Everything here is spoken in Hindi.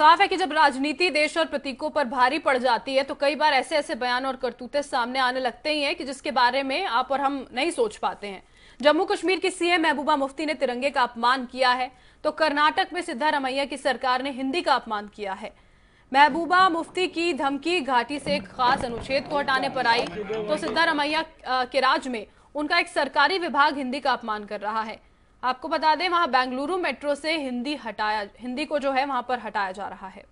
साफ है कि जब राजनीति देश और प्रतीकों पर भारी पड़ जाती है तो कई बार ऐसे ऐसे बयान और करतूतें सामने आने लगते ही हैं कि जिसके बारे में आप और हम नहीं सोच पाते हैं जम्मू कश्मीर की सीएम महबूबा मुफ्ती ने तिरंगे का अपमान किया है तो कर्नाटक में सिद्धारमैया की सरकार ने हिंदी का अपमान किया है महबूबा मुफ्ती की धमकी घाटी से एक खास अनुच्छेद को हटाने पर आई तो सिद्धारमैया के राज में उनका एक सरकारी विभाग हिंदी का अपमान कर रहा है आपको बता दें वहां बेंगलुरु मेट्रो से हिंदी हटाया हिंदी को जो है वहां पर हटाया जा रहा है